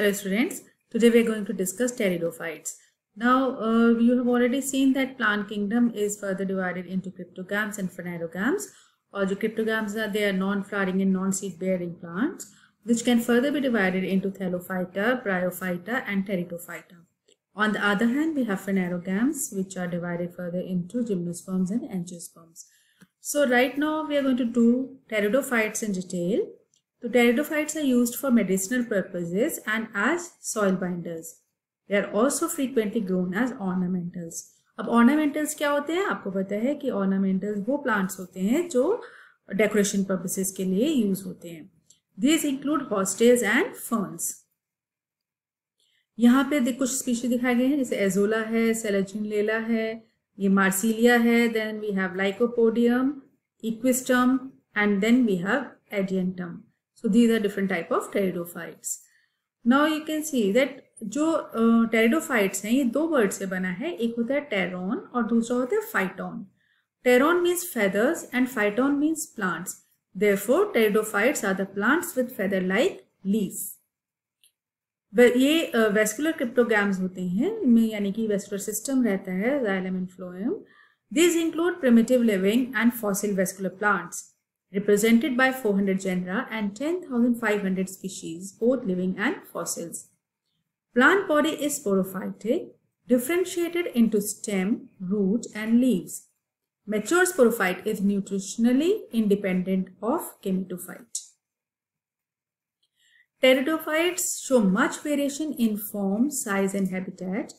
Hello students, today we are going to discuss pteridophytes. Now uh, you have already seen that plant kingdom is further divided into cryptogams and phanerogams. Or the cryptogams are they are non-flowering and non-seed bearing plants which can further be divided into thallophyta, bryophyta and pteridophyta. On the other hand we have phanerogams which are divided further into gymnosperms and angiosperms. So right now we are going to do pteridophytes in detail. So pteridophytes are used for medicinal purposes and as soil binders. They are also frequently grown as ornamentals. अब ornamentals क्या होते हैं आपको पता है कि ornamentals वो plants होते हैं जो decoration purposes के लिए use होते हैं These include hostels and ferns. यहाँ पे कुछ स्पीशीज दिखाए गए हैं जैसे एजोला है सेलाजिन लेला है ये मार्सिलिया है then we have Lycopodium Equisetum and then we have Adiantum So these are different type of pteridophytes. Now you can see that जो टेरिडोफाइट्स हैं ये दो वर्ड से बना है एक होता है टेरोन और दूसरा होता है phyton pteron means feathers and phyton means plants for pteridophytes are the plants with feather like leaf ये वेस्कुलर क्रिप्टोग्राम्स होते हैं इनमें यानी कि वेस्कुलर सिस्टम रहता है xylem and phloem this include primitive living and fossil vascular plants represented by 400 genera and 10,500 species, both living and fossils. Plant body is sporophytic, differentiated into stem, root and leaves. Mature sporophyte is nutritionally independent of gametophyte. Pteridophytes show much variation in form, size and habitat.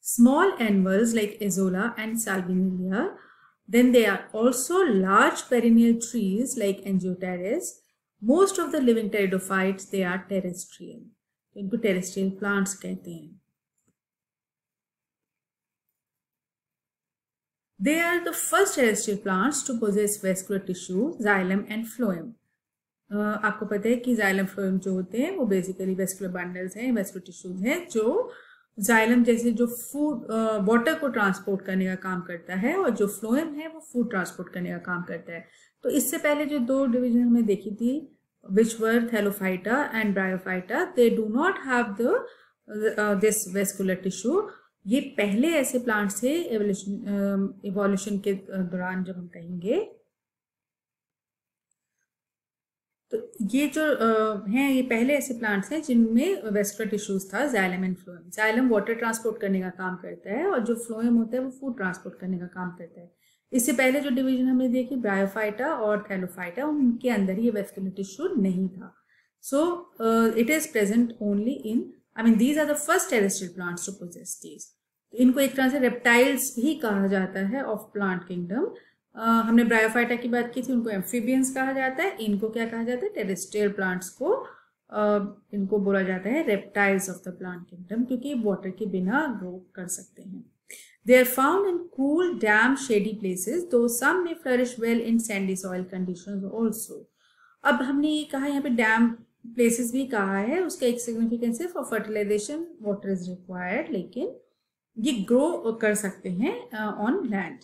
Small animals like Azola and Salvinia. Then there are also large perennial trees like Angioteres. Most of the living pteridophytes, they are terrestrial. Into terrestrial plants, They are the first terrestrial plants to possess vascular tissue, xylem and phloem. Uh, आपको पता है कि xylem phloem जो होते हैं वो basically vascular bundles हैं vascular tissues हैं जो जाइलम जैसे जो फूड वाटर को ट्रांसपोर्ट करने का काम करता है और जो फ्लोएम है वो फूड ट्रांसपोर्ट करने का काम करता है तो इससे पहले जो दो डिवीजन हमने देखी थी which were Thallophyta and Bryophyta they do not have the this vascular tissue ये पहले ऐसे प्लांट्स थे एवोल्यूशन के दौरान जब हम कहेंगे तो ये जो हैं ये पहले ऐसे प्लांट्स हैं जिनमें वेस्कुलर टिश्यूज था xylem and phloem xylem water transport करने का काम करता है और जो फ्लोएम होता है वो फूड ट्रांसपोर्ट करने का काम करता है इससे पहले जो डिवीजन हमने देखी ब्रायोफाइटा और थैलोफाइटा उनके अंदर ये वेस्कुलर टिश्यू नहीं था so it is present only in I mean these are the first terrestrial plants to possess these इनको एक तरह से रेप्टाइल्स ही कहा जाता है ऑफ प्लांट किंगडम हमने ब्रायोफाइटा की बात की थी उनको एम्फीबियंस कहा जाता है इनको क्या कहा जाता है टेरेस्ट्रियल प्लांट्स को इनको बोला जाता है reptiles of the plant kingdom क्योंकि वाटर के बिना ग्रो कर सकते हैं they are found in cool damp shady places though some में flourish well in sandy soil condition also अब हमने ये कहा यहाँ पे डैम प्लेसेस भी कहा है उसका एक सिग्निफिकेंस है for fertilization water is required लेकिन ये ग्रो कर सकते हैं on land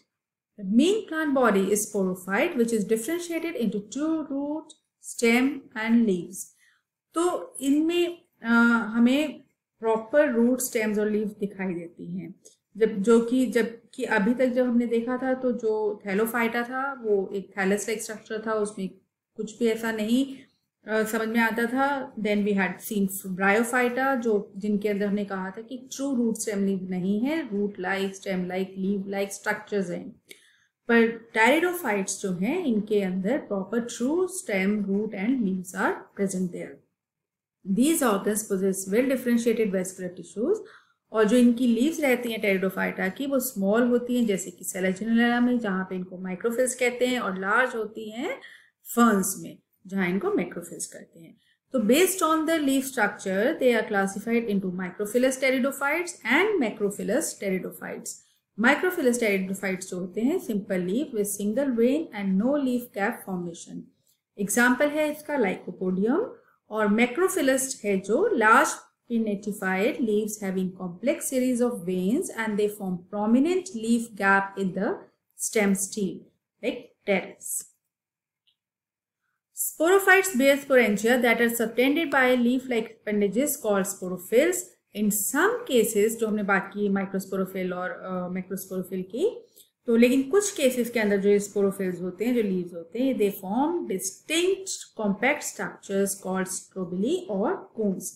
The main plant body is sporophyte which is differentiated into two root, stem and leaves. तो इनमें हमें प्रॉपर रूट स्टेम्स और लीव दिखाई देती हैं जब जो कि जब अभी तक जब हमने देखा था तो जो थैलोफाइटा था वो एक थैलस लाइक स्ट्रक्चर था उसमें कुछ भी ऐसा नहीं Uh, समझ में आता था then we had seen Bryophyta जो जिनके अंदर हमने कहा था कि ट्रू रूट स्टेम लीव नहीं है root like stem like leave like structures हैं पर डायरेडोफाइट्स जो हैं इनके अंदर proper true stem root and leaves are present there these organs possess well differentiated vascular tissues और जो इनकी लीव्स रहती हैं टेरिडोफाइटा की वो स्मॉल होती हैं जैसे कि सेलेजनला में जहाँ पे इनको माइक्रोफिल्स कहते हैं और लार्ज होती हैं फर्न्स में जहाँ इनको मैक्रोफिल्स कहते हैं तो based on the leave structure they are classified into microphyllous pteridophytes and macrophyllous pteridophytes microphyllous जो होते हैं simple leaf with single vein and no leaf gap formation example है इसका लाइकोपोडियम और मैक्रोफिलिस्ट है जो large pinnatifid leaves having complex series of veins and they form prominent leaf gap in the stem stele like Pteris sporophytes bear sporangia that are subtended by leaf like appendages called sporophylls in some cases जो हमने बात की microsporophyll और microsporophyll uh, की तो लेकिन कुछ cases के अंदर जो स्पोरोफिल्स होते हैं जो लीव्स होते हैं they form distinct compact structures called strobili और कोन्स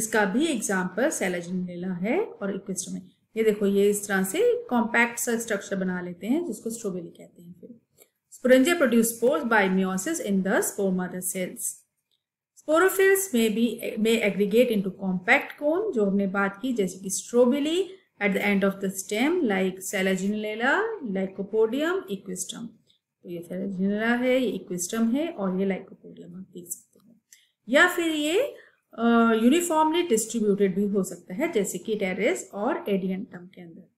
इसका भी एग्जाम्पल लेला है और इक्विस्टर में ये देखो ये इस तरह से कॉम्पैक्ट सा स्ट्रक्चर बना लेते हैं जिसको स्ट्रोबेली कहते हैं फिर sporangia produce spores by meiosis in the spore mother cells sporophylls में भी में एग्रीगेट इनटू कॉम्पैक्ट कोन जो हमने बात की जैसे कि strobili at the end of the stem like Selaginella Lycopodium Equisetum तो ये सेलाजिनेला है ये इक्विस्टम है और ये लाइकोपोडियम आप देख सकते हैं या फिर ये यूनिफॉर्मली uh, डिस्ट्रीब्यूटेड भी हो सकता है जैसे कि टेरेस और एडियंटम के अंदर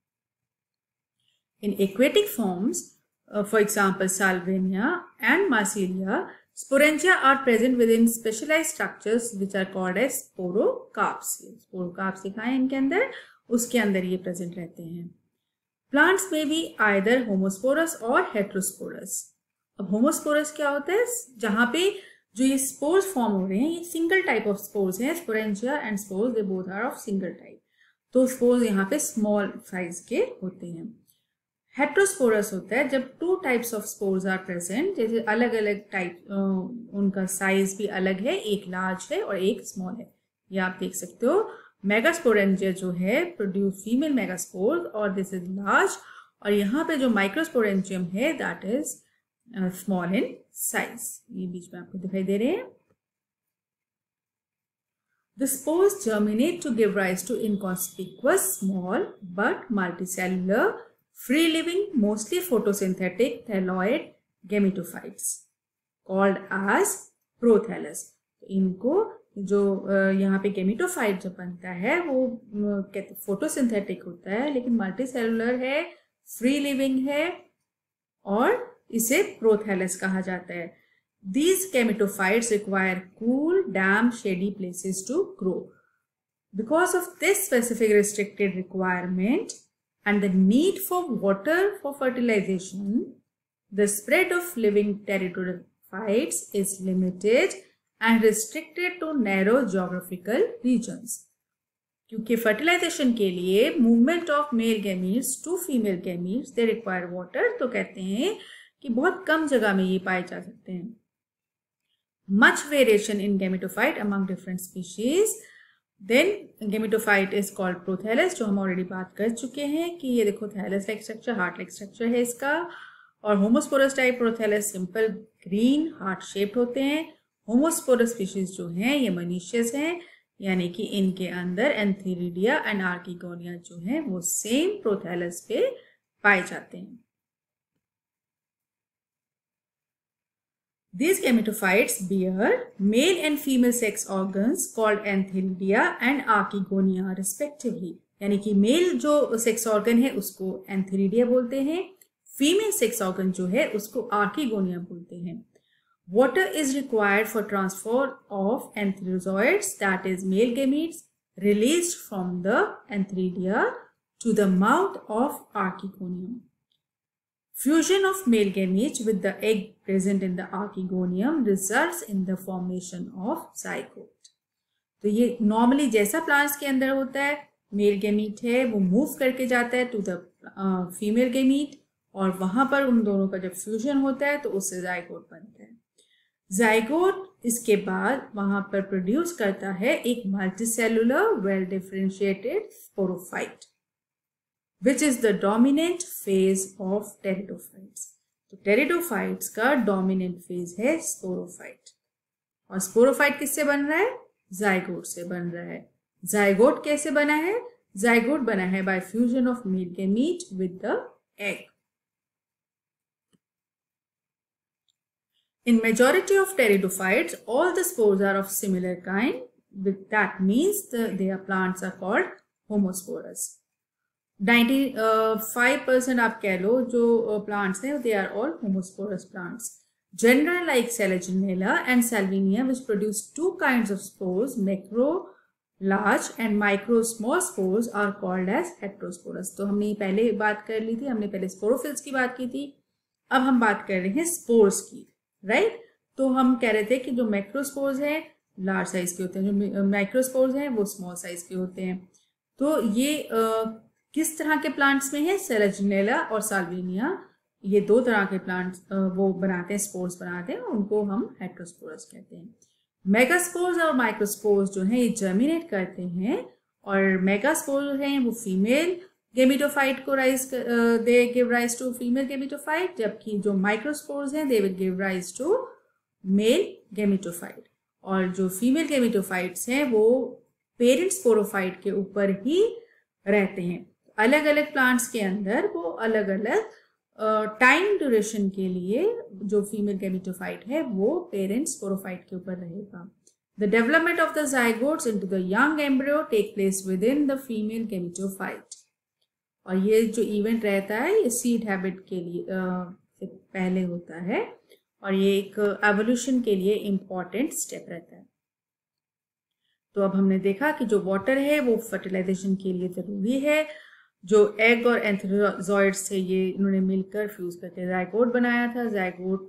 in aquatic forms for example Salvinia and Marsilea Sporangia are present within specialized structures which are called as sporocarps. Sporocarps दिखाए इनके अंदर उसके अंदर ये present रहते हैं Plants may be either homosporous or heterosporous. अब homosporous क्या होता है जहाँ पे जो ये स्पोर्स फॉर्म हो रहे हैं ये सिंगल टाइप ऑफ स्पोर्स हैं sporangia and spores they both are of single type तो स्पोर्स यहाँ पे स्मॉल साइज के होते हैं हेट्रोस्पोरस होता है जब two types of spores are present जैसे अलग अलग टाइप उनका साइज भी अलग है एक लार्ज है और एक स्मॉल है ये आप देख सकते हो मेगास्पोरेंजिया जो है प्रोड्यूस फीमेल मेगास्पोर और दिस इज लार्ज और यहाँ पे जो माइक्रोस्पोरेंजियम है that is small in size ये बीच में आपको दिखाई दे रहे हैं The spores germinate to give rise to inconspicuous small but multicellular free-living, mostly photosynthetic thalloid gametophytes called as prothallus तो इनको जो यहाँ पे गेमिटोफाइट जो बनता है वो कहते फोटोसिंथेटिक होता है लेकिन मल्टी सेलुलर है फ्री लिविंग है और इसे प्रोथेलस कहा जाता है these gametophyte require cool damp shady places to grow because of this specific restricted requirement and the need for water for fertilization, the spread of living territorial phytes is limited and restricted to narrow geographical regions. क्योंकि fertilisation के लिए movement of male gametes to female gametes they require water तो कहते हैं कि बहुत कम जगह में ये पाए जा सकते हैं much variation in gametophyte among different species then gametophyte is called prothallus जो हम ऑलरेडी बात कर चुके हैं कि ये देखो thallus like structure heart like structure है इसका और homosporous type prothallus simple green heart shaped होते हैं होमोस्पोरस स्पीशीज जो हैं ये मनीशियस हैं यानी कि इनके अंदर एंथीरिडिया एंड आर्किगोनिया जो हैं वो सेम प्रोथैलस पे पाए जाते हैं these gametophytes bear male and female sex organs called anthelidia and archegonia respectively यानी कि मेल जो सेक्स ऑर्गन है उसको एंथेरिडिया बोलते हैं फीमेल सेक्स ऑर्गन जो है उसको आर्किगोनिया बोलते हैं water is required for transfer of antherozoids that is male gametes release from the antheridia to the mouth of archegonium Fusion of male gametes with the egg present in the archegonium results in the formation of zygote तो ये normally जैसा plants के अंदर होता है male gamete है वो move करके जाता है टू द फीमेल गेमीट और वहां पर उन दोनों का जब फ्यूजन होता है तो उससे जायकोट बनता है जायकोट इसके बाद वहाँ पर प्रोड्यूस करता है एक multicellular well differentiated sporophyte which is the dominant phase of pteridophytes तो टेरिडोफाइट्स का डोमिनेंट फेज है स्पोरोफाइट और स्पोरोफाइट किससे बन रहा है जायगोट से बन रहा है जायगोट कैसे बना है जायगोट बना है बाय फ्यूजन ऑफ मिल्क के meet with the egg in In majority of pteridophytes, all the spores are of similar kind. That means the, their plants are called homosporous ninety percent आप कह लो जो plants हैं they are all homosporous plants general like Saligella and Salvinia which produce two kinds of spores macro large and micro small spores are called as heterosporous तो हमने पहले बात कर ली थी हमने पहले स्पोरोफिल्स की बात की थी अब हम बात कर रहे हैं स्पोर्स की राइट तो हम कह रहे थे कि जो मैक्रोस्पोर्स हैं लार्ज साइज के होते हैं जो माइक्रोस्पोर्स हैं वो स्मॉल साइज के होते हैं तो ये uh, किस तरह के प्लांट्स में है सेरेजनेला और साल्विनिया ये दो तरह के प्लांट्स वो बनाते हैं स्पोर्स बनाते हैं उनको हम हेट्रोस्पोरस कहते हैं मेगास्पोर्स और माइक्रोस्पोर्स जो हैं ये जर्मिनेट करते हैं और मेगास्पोर जो हैं वो फीमेल गेमिटोफाइट को rise they give rise to female gametophyte जबकि जो माइक्रोस्पोर्स हैं they will give rise to male gametophyte और जो फीमेल गेमिटोफाइट्स हैं वो पेरेंट्स पोरोफाइट के ऊपर ही रहते हैं अलग अलग प्लांट्स के अंदर वो अलग अलग टाइम uh, ड्यूरेशन के लिए जो फीमेल गैमिटोफाइट है वो पेरेंट्स कोरोफाइट के ऊपर रहेगा the development of the zygotes to the young embryo take place within the female gametophyte और ये जो इवेंट रहता है ये सीड हैबिट के लिए आ, पहले होता है और ये एक एवोल्यूशन के लिए इम्पॉर्टेंट स्टेप रहता है तो अब हमने देखा कि जो वाटर है वो फर्टिलाइजेशन के लिए ज़रूरी है जो एग और एंथ्रोजॉइड्स थे ये इन्होंने मिलकर फ्यूज करके जैगोट बनाया था zygote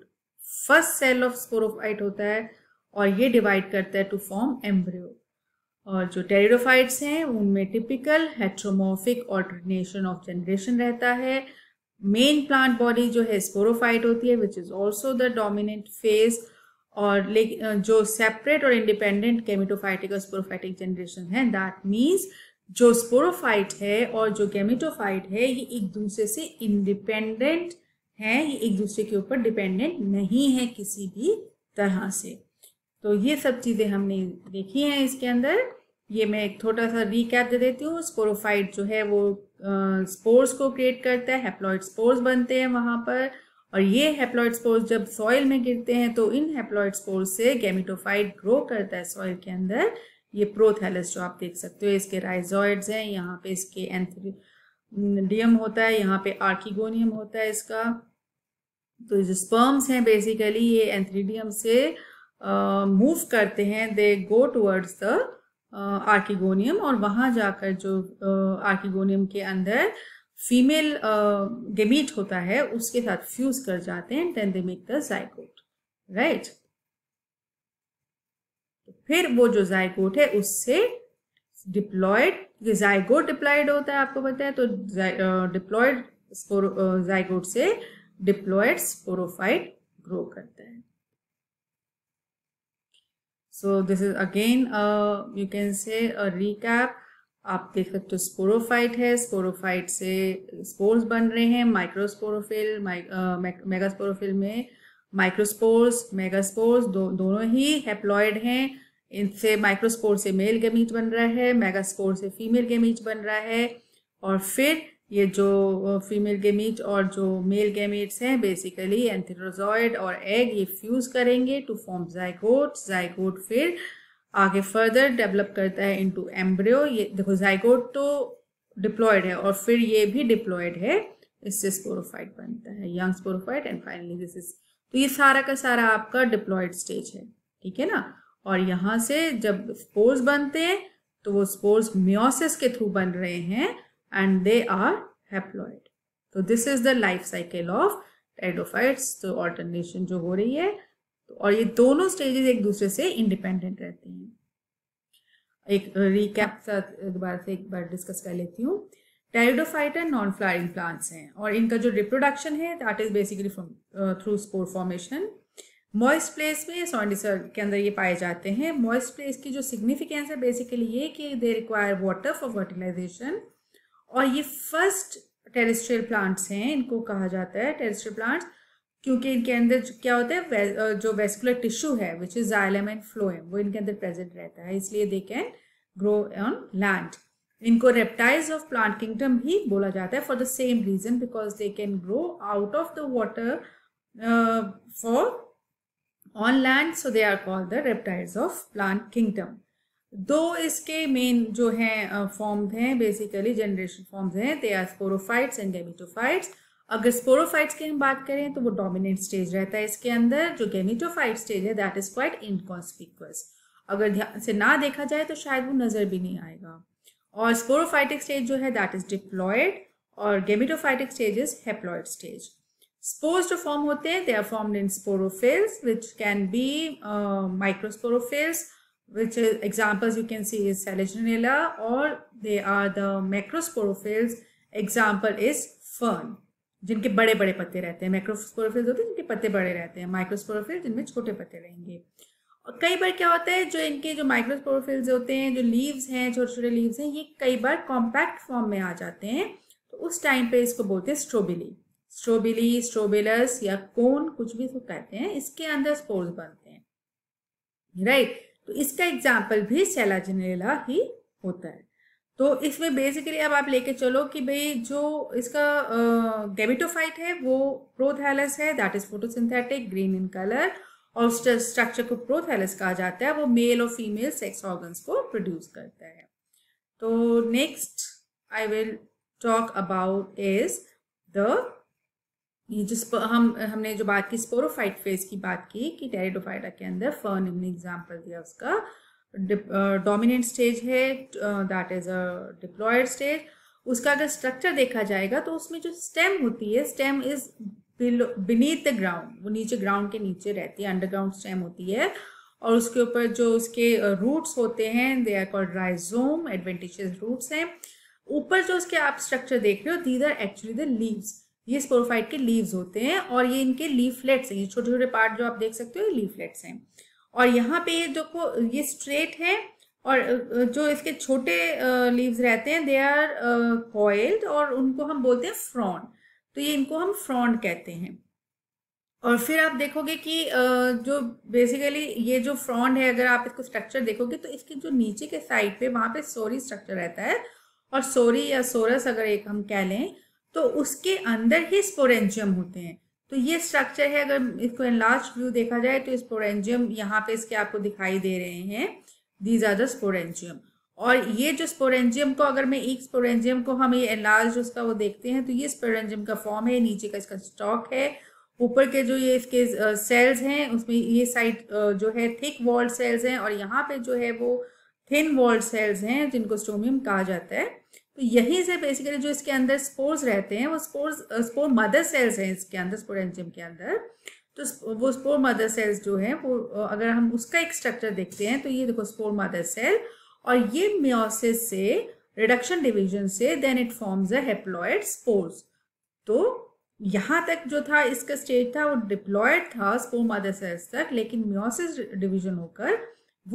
first cell of sporophyte होता है और ये डिवाइड करता है टू फॉर्म एम्ब्रियो और जो टेरिडोफाइट्स हैं उनमें typical heteromorphic alternation of generation रहता है मेन प्लांट बॉडी जो है स्पोरोफाइट होती है which is also the dominant phase और लेकिन जो सेपरेट और इंडिपेंडेंट केमिटोफाइटिक और स्पोरोफाइटिक जनरेशन है दैट मीन्स जो स्पोरोफाइट है और जो गैमेटोफाइट है ये एक दूसरे से इंडिपेंडेंट हैं ये एक दूसरे के ऊपर डिपेंडेंट नहीं है किसी भी तरह से तो ये सब चीज़ें हमने देखी हैं इसके अंदर ये मैं एक छोटा सा रिकैप दे देती हूँ स्पोरोफाइट जो है वो स्पोर्स को क्रिएट करता है हेप्लॉइड स्पोर्स बनते हैं वहाँ पर और ये हेप्लॉयड स्पोर्स जब सॉइल में गिरते हैं तो इन हेप्लॉयड स्पोर्स से गैमिटोफाइट ग्रो करता है सॉइल के अंदर ये प्रोथैलस जो आप देख सकते हो इसके राइजॉइड्स हैं यहाँ पे इसके एंथ्रिडियम होता है यहाँ पे आर्किगोनियम होता है इसका तो जो स्पर्म्स हैं बेसिकली ये एंथ्रीडियम से मूव uh, करते हैं they go towards the archegonium और वहाँ जाकर जो आर्किगोनियम uh, के अंदर फीमेल गेमीट uh, होता है उसके साथ फ्यूज कर जाते हैं then they make the zygote right फिर वो जो जायकोट है उससे डिप्लॉयड क्योंकि डिप्लॉयड होता है आपको पता है तो डिप्लॉयड जायगोट से डिप्लॉयड स्पोरोफाइट ग्रो करता है so this is again you can say recap आप देख सकते हो स्पोरोफाइट है स्पोरोफाइट से स्पोर्स बन रहे हैं माइक्रोस्पोरोफिल मेगास्पोरोफिल में माइक्रोस्पोर्स मेगास्पोर्स दो, दोनों ही हेप्लॉयड हैं इनसे माइक्रोस्पोर से मेल गेमीट बन रहा है मेगास्पोर से फीमेल गेमीट बन रहा है और फिर ये जो फीमेल गेमीट और जो मेल गेमीट्स हैं बेसिकली एंथेरोजॉइड और एग ये फ्यूज करेंगे टू फॉर्म जाइकोट जाइकोट फिर आगे फर्दर डेवलप करता है इनटू एम्ब्रियो ये देखो जाइकोट तो डिप्लॉयड है और फिर ये भी डिप्लॉयड है इससे स्पोरोफाइट बनता है young sporophyte and finally this is तो ये सारा का सारा आपका डिप्लॉयड स्टेज है ठीक है ना और यहाँ से जब स्पोर्स बनते हैं तो वो स्पोर्स म्योसिस के थ्रू बन रहे हैं एंड दे आर हैप्लॉयड तो this is the life cycle of pteridophytes तो ऑल्टरनेशन जो हो रही है तो और ये दोनों स्टेजेस एक दूसरे से इंडिपेंडेंट रहते हैं एक रिकैप दोबारा से एक बार डिस्कस कर लेती हूँ एंड नॉन फ्लारिंग प्लांट्स हैं और इनका जो रिप्रोडक्शन है that is basically from through spore formation moist place में सॉन्डिसर के अंदर ये पाए जाते हैं मॉइस्ट प्लेस की जो सिग्निफिकेंस है बेसिकली ये कि they require water for fertilisation और ये फर्स्ट टेरेस्ट्रियल प्लांट्स हैं इनको कहा जाता है टेरेस्ट्रियल प्लांट्स क्योंकि इनके अंदर क्या होता है जो वेस्कुलर टिश्यू है which is xylem and phloem वो इनके अंदर प्रेजेंट रहता है इसलिए they can grow on land इनको रेप्टाइज ऑफ प्लांट किंगडम भी बोला जाता है for the same reason because they can grow out of the water for on land so they are called the reptiles of plant kingdom दो इसके main जो हैं forms uh, हैं basically generation forms हैं दे आर स्पोरोफाइट्स एंड गेमिटोफाइट्स अगर sporophytes की हम बात करें तो वो डोमिनेंट स्टेज रहता है इसके अंदर जो गेमिटोफाइट स्टेज है दैट इज क्वाइट इनकॉन्स्पिकुअस अगर ध्यान से ना देखा जाए तो शायद वो नज़र भी नहीं आएगा और स्पोरोफाइटिक स्टेज जो है दैट इज डिप्लॉयड और gametophytic stage is haploid stage Spores जो form होते हैं they are formed in sporophylls which can be uh, microsporophylls which is, examples you can see is Salicinella or they are the macrosporophylls example is fern. जिनके बड़े बड़े पत्ते रहते हैं मैक्रोस्पोरोफिल्स होते हैं जिनके पत्ते बड़े रहते हैं माइक्रोस्पोरोफिल जिनमें छोटे पत्ते रहेंगे और कई बार क्या होता है जो इनके जो माइक्रोस्पोरोफिल्स होते हैं जो लीव्स हैं छोटे छोटे लीव्स हैं ये कई बार कॉम्पैक्ट फॉर्म में आ जाते हैं तो उस टाइम पे इसको बोलते हैं स्ट्रोबिली स्ट्रोबेली स्ट्रोबेलस या कोन कुछ भी तो कहते हैं इसके अंदर स्पोर्स बनते हैं राइट right? तो इसका एग्जाम्पल भी सेलाजनेला ही होता है तो इसमें बेसिकली अब आप लेके चलो कि भाई जो इसका गैबिटोफाइट है वो प्रोथैलस है that is photosynthetic green in colour और स्ट्रक्चर को प्रोथैलस कहा जाता है वो मेल और फीमेल सेक्स ऑर्गन्स को प्रोड्यूस करता है तो next I will talk about is the जिस पर हम हमने जो बात की स्पोरोफाइट फेज की बात की कि टेरिडोफाइटा के अंदर फर्न हमने एग्जाम्पल दिया उसका डोमिनेंट स्टेज है that is a diploid stage उसका अगर स्ट्रक्चर देखा जाएगा तो उसमें जो स्टेम होती है stem is beneath the ground वो नीचे ग्राउंड के नीचे रहती है अंडरग्राउंड स्टेम होती है और उसके ऊपर जो उसके रूट्स होते हैं they are called rhizome adventitious roots हैं ऊपर जो उसके आप स्ट्रक्चर देख रहे हो these are actually the leaves ये स्पोरोफाइट के लीव्स होते हैं और ये इनके लीफलेट्स हैं ये छोटे छोटे पार्ट जो आप देख सकते हो ये लीफलेट्स हैं और यहाँ पे जो को ये स्ट्रेट है और जो इसके छोटे लीव्स रहते हैं दे आर कॉयल्ड और उनको हम बोलते हैं फ्रॉन्ड तो ये इनको हम फ्रॉन्ड कहते हैं और फिर आप देखोगे कि जो बेसिकली ये जो फ्रॉन्ड है अगर आप इसको स्ट्रक्चर देखोगे तो इसके जो नीचे के साइड पे वहाँ पे सोरी स्ट्रक्चर रहता है और सोरी या सोरस अगर एक हम कह लें तो उसके अंदर ही स्पोरेंजियम होते हैं तो ये स्ट्रक्चर है अगर इसको लार्ज व्यू देखा जाए तो स्पोरेंजियम यहाँ पे इसके आपको दिखाई दे रहे हैं दीज आर द स्पोरेंजियम और ये जो स्पोरेंजियम को अगर मैं एक स्पोरेंजियम को हम ये एनलार्ज उसका वो देखते हैं तो ये स्पोरेंजियम का फॉर्म है नीचे का इसका स्टॉक है ऊपर के जो ये इसके सेल्स हैं उसमें ये साइड जो है थिक वॉल्ड सेल्स हैं और यहाँ पे जो है वो थिन वॉल्ड सेल्स हैं जिनको स्टोमियम कहा जाता है तो यही से बेसिकली जो इसके अंदर स्पोर्स रहते हैं वो स्पोर्स स्पोर मदर सेल्स हैं इसके अंदर एंजियम के अंदर तो वो स्पोर मदर सेल्स जो हैं वो अगर हम उसका एक स्ट्रक्चर देखते हैं तो ये देखो स्पोर मदर सेल और ये म्योसिस से रिडक्शन डिवीजन से then it forms a haploid spores तो यहाँ तक जो था इसका स्टेज था वो डिप्लॉयड था स्पोर मदर सेल्स तक लेकिन म्योसिस डिवीजन होकर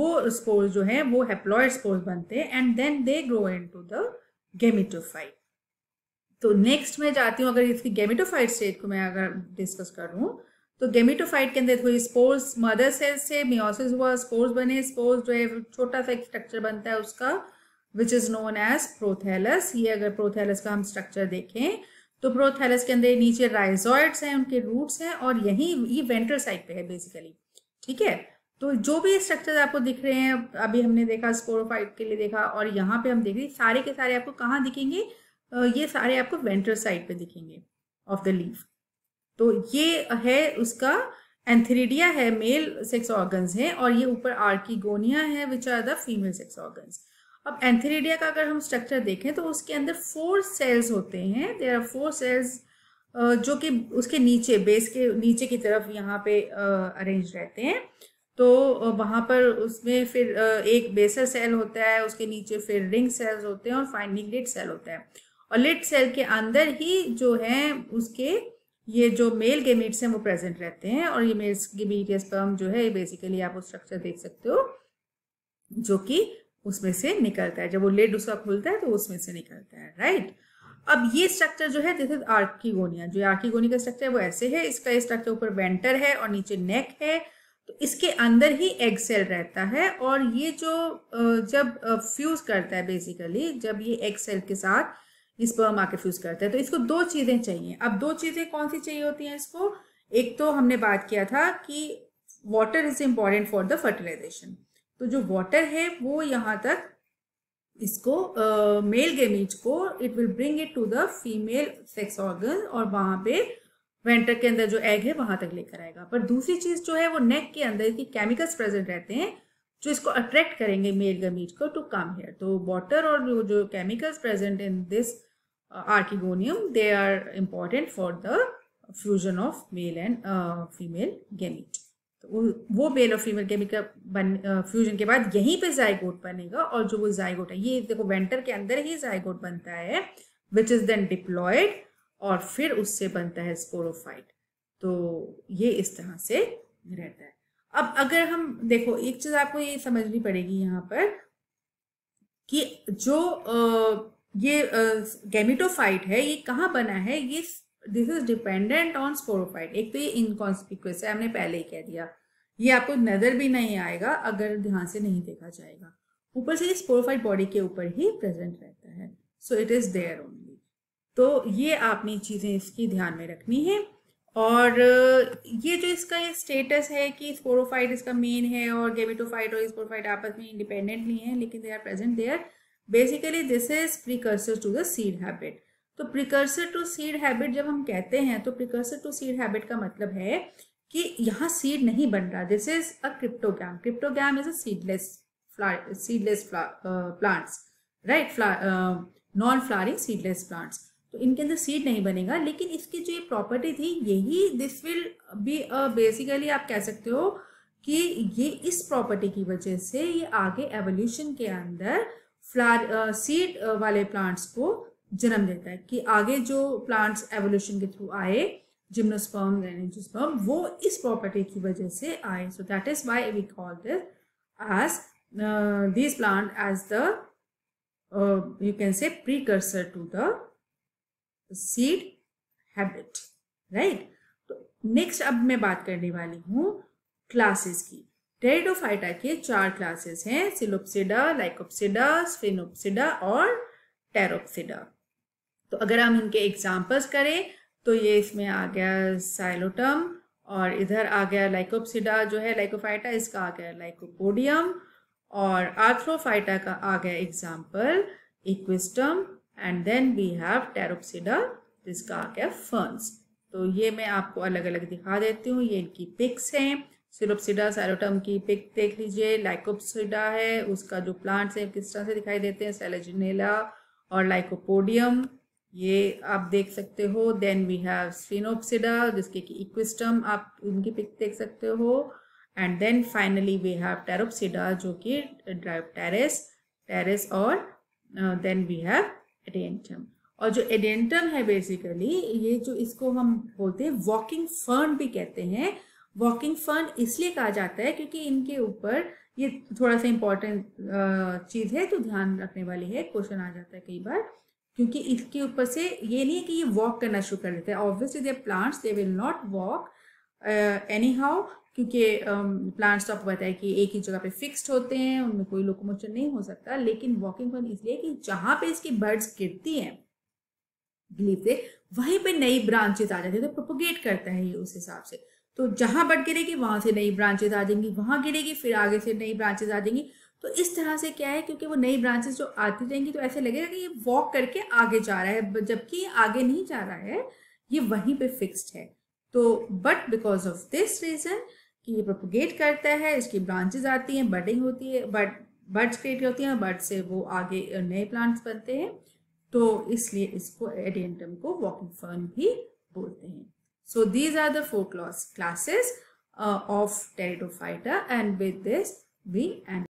वो स्पोर्स जो हैं वो हेप्लॉयड स्पोर्स बनते हैं and then they grow into the gametophyte तो नेक्स्ट मैं जाती हूँ अगर इसकी गेमिटोफाइट स्टेट को मैं अगर डिस्कस करूँ तो गेमिटोफाइट के अंदर थोड़ी स्पोर्स मदर सेल से मियोसिस हुआ स्पोर्स बने स्पोर्स जो है छोटा सा एक स्ट्रक्चर बनता है उसका which is known as prothallus ये अगर प्रोथेलस का हम स्ट्रक्चर देखें तो प्रोथेलस के अंदर नीचे राइजॉइड्स हैं उनके रूट्स हैं और यही ये वेंट्रल साइड पे है बेसिकली ठीक है तो जो भी स्ट्रक्चर आपको दिख रहे हैं अभी हमने देखा स्पोरोफाइट के लिए देखा और यहाँ पे हम देख रहे सारे के सारे आपको कहाँ दिखेंगे ये सारे आपको वेंटर साइड पे दिखेंगे ऑफ द लीफ तो ये है उसका एंथरीडिया है मेल सेक्स ऑर्गन्स हैं और ये ऊपर आर्कीगोनिया है which are the female sex organs अब एंथरीडिया का अगर हम स्ट्रक्चर देखें तो उसके अंदर फोर सेल्स होते हैं देर आर फोर सेल्स जो कि उसके नीचे बेस के नीचे की तरफ यहाँ पे अरेंज रहते हैं तो वहाँ पर उसमें फिर एक बेसर सेल होता है उसके नीचे फिर रिंग सेल्स होते हैं और फाइनली लिट सेल होता है और लिट सेल के अंदर ही जो है उसके ये जो मेल गेमिट्स हैं वो प्रेजेंट रहते हैं और ये मेल गेमिट या स्पर्म जो है ये बेसिकली आप वो स्ट्रक्चर देख सकते हो जो कि उसमें से निकलता है जब वो लेड उसका खुलता है तो उसमें से निकलता है राइट अब ये स्ट्रक्चर जो है दिस इज आर्कीगोनिया जो आर्कीगोनिया का स्ट्रक्चर है वो ऐसे है इसका स्ट्रक्चर ऊपर वेंटर है और नीचे नेक है तो इसके अंदर ही एग सेल रहता है और ये जो जब फ्यूज करता है बेसिकली जब ये एग सेल के साथ इस बर्म आके फ्यूज करता है तो इसको दो चीज़ें चाहिए अब दो चीज़ें कौन सी चाहिए होती हैं इसको एक तो हमने बात किया था कि water is important for the fertilisation तो जो वाटर है वो यहाँ तक इसको मेल गेमीज को it will bring it to the female sex organ और वहां पे वेंटर के अंदर जो एग है वहां तक लेकर आएगा पर दूसरी चीज जो है वो नेक के अंदर इसकी केमिकल्स प्रेजेंट रहते हैं जो इसको अट्रैक्ट करेंगे मेल गमीज को टू कम हेयर तो वॉटर और जो जो chemicals present in this archegonium they are important for the fusion of male and female तो वो मेल और फीमेल गेमिक का बन फ्यूजन uh, के बाद यहीं पे जाइगोट बनेगा और जो वो जाइगोट है ये देखो वेंटर के अंदर ही जाइगोट बनता है विच इज देन डिप्लॉयड और फिर उससे बनता है स्पोरोफाइट तो ये इस तरह से रहता है अब अगर हम देखो एक चीज़ आपको ये समझनी पड़ेगी यहाँ पर कि जो ये गैमिटोफाइट है ये कहाँ बना है ये this is dependent on sporophyte एक तो ये इनकॉन्सिक्वेंस है हमने पहले ही कह दिया ये आपको नज़र भी नहीं आएगा अगर ध्यान से नहीं देखा जाएगा ऊपर से ये स्पोरोफाइट बॉडी के ऊपर ही प्रेजेंट रहता है so it is there only तो ये आपने चीज़ें इसकी ध्यान में रखनी है और ये जो इसका ये स्टेटस है कि स्पोरोफाइट इसका मेन है और गेमिटोफाइट और स्पोरोफाइट आपस में इंडिपेंडेंटली हैं लेकिन they are present there basically this is precursor to the seed habit तो प्रिकर्सर टू सीड हैबिट जब हम कहते हैं तो प्रिकर्सर टू सीड हैबिट का मतलब है कि यहाँ सीड नहीं बन रहा this is a cryptogram cryptogram is a seedless seedless plants right फ्ला नॉन फ्लावरिंग सीडलेस प्लांट्स तो इनके अंदर सीड नहीं बनेगा लेकिन इसकी जो ये प्रॉपर्टी थी यही दिस विल बी बेसिकली आप कह सकते हो कि ये इस प्रॉपर्टी की वजह से ये आगे एवोल्यूशन के अंदर फ्लार सीड वाले प्लांट्स को जन्म देता है कि आगे जो प्लांट्स एवोल्यूशन के थ्रू आए जिम्नोस्पर्म यानी वो इस प्रॉपर्टी की वजह से आए so that is why we call this as this plant as the you can say precursor to the seed habit right तो नेक्स्ट अब मैं बात करने वाली हूँ क्लासेस की टेरिडोफाइटा के चार क्लासेस हैं सिलोप्सिडा लाइकोप्सिडा स्फिनोपसिडा और टेरोप्सिडा तो अगर हम इनके एग्जाम्पल्स करें तो ये इसमें आ गया साइलोटम और इधर आ गया लाइकोप्सिडा जो है लाइकोफाइटा इसका आ गया लाइकोपोडियम और आर्थ्रोफाइटा का आ गया example Equisetum and then we have Pteropsida जिसका आ गया फर्न्स तो ये मैं आपको अलग अलग दिखा देती हूँ ये इनकी पिक्स हैं सिरोपसिडा सैरोटम की पिक देख लीजिए लाइकोपसिडा है उसका जो प्लांट्स है किस तरह से दिखाई देते हैं सेलेजिनेला और लाइकोपोडियम ये आप देख सकते हो देन वी हैव स्फिनोपसिडा जिसके कि इक्विस्टम आप उनकी पिक देख सकते हो and then finally we have Pteropsida जो कि ड्राइव टेरेस टेरेस और देन वी हैव एडेंटम और जो एडेंटम है बेसिकली ये जो इसको हम बोलते हैं वॉकिंग फर्न भी कहते हैं वॉकिंग फर्न इसलिए कहा जाता है क्योंकि इनके ऊपर ये थोड़ा सा इम्पोर्टेंट चीज़ है तो ध्यान रखने वाली है क्वेश्चन आ जाता है कई बार क्योंकि इसके ऊपर से ये नहीं है कि ये वॉक करना शुरू कर देते हैं obviously they plants they will not walk anyhow क्योंकि प्लांट्स um, तो आपको पता है कि एक ही जगह पे फिक्स्ड होते हैं उनमें कोई लोकोमोशन नहीं हो सकता लेकिन वॉकिंग प्लांट इसलिए कि जहाँ पे इसकी बर्ड्स गिरती हैं गिलीफ से वहीं पे नई ब्रांचेज आ जाती है तो प्रोपोगेट करता है ये उस हिसाब से तो जहाँ बर्ड गिरेगी वहाँ से नई ब्रांचेज आ जाएंगी वहाँ गिरेगी फिर आगे से नई ब्रांचेज आ जाएंगी तो इस तरह से क्या है क्योंकि वो नई ब्रांचेस जो आती जाएंगी तो ऐसे लगेगा कि ये वॉक करके आगे जा रहा है जबकि आगे नहीं जा रहा है ये वहीं पे फिक्स्ड है तो but because of this reason ये प्रोपोगेट करता है इसकी ब्रांचेज आती हैं बडिंग होती है बड बर्ड्स क्रिएट होती हैं बर्ड से वो आगे नए प्लांट्स बनते हैं तो इसलिए इसको एडियंटम को वॉकिंग फर्न भी बोलते हैं so these are the four class classes of Pteridophyta and with this we and